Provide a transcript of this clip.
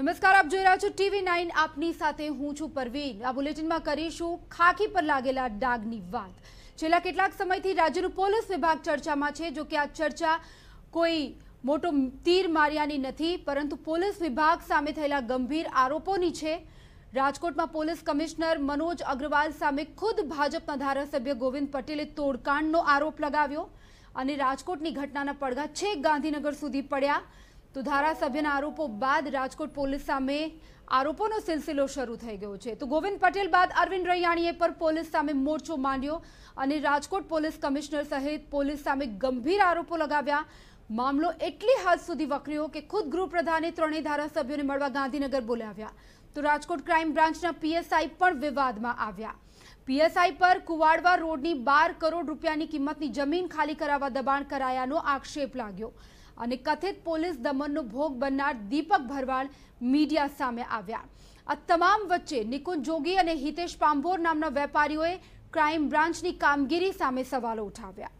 નમસ્કાર આપ જોઈ રહ્યા છો ટીવી નાઇન આપની સાથે હું છું પરવીન આ બુલેટિનમાં કરીશું ખાખી પર લાગેલા ડાગની વાત છેલ્લા કેટલાક સમયથી રાજ્યનું પોલીસ વિભાગ ચર્ચામાં છે જોકે આ ચર્ચા કોઈ મોટો તીર માર્યાની નથી પરંતુ પોલીસ વિભાગ સામે થયેલા ગંભીર આરોપોની છે રાજકોટમાં પોલીસ કમિશનર મનોજ અગ્રવાલ સામે ખુદ ભાજપના ધારાસભ્ય ગોવિંદ પટેલે તોડકાંડનો આરોપ લગાવ્યો અને રાજકોટની ઘટનાના પડઘા છેક ગાંધીનગર સુધી પડ્યા તો ધારાસભ્યના આરોપો બાદ રાજકોટ પોલીસ સામે આરોપોનો સિલસિલો શરૂ થઈ ગયો છે તો ગોવિંદ પટેલ બાદ અરવિંદ રૈયાણીએ પર પોલીસ સામે મોરચો માંડ્યો અને રાજકોટ પોલીસ કમિશનર સહિત પોલીસ સામે ગંભીર આરોપો લગાવ્યા મામલો એટલી હદ સુધી વકર્યો કે ખુદ ગૃહપ્રધાને ત્રણેય ધારાસભ્યોને મળવા ગાંધીનગર બોલાવ્યા તો રાજકોટ ક્રાઇમ બ્રાન્ચના પીએસઆઈ પણ વિવાદમાં આવ્યા પીએસઆઈ પર કુવાડવા રોડની બાર કરોડ રૂપિયાની કિંમતની જમીન ખાલી કરાવવા દબાણ કરાયાનો આક્ષેપ લાગ્યો અને કથિત પોલીસ દમનનો ભોગ બનનાર દીપક ભરવાડ મીડિયા સામે આવ્યા આ તમામ વચ્ચે નિકુંજ જોગી અને હિતેશ પાંભોર નામના વેપારીઓએ ક્રાઇમ બ્રાન્ચની કામગીરી સામે સવાલો ઉઠાવ્યા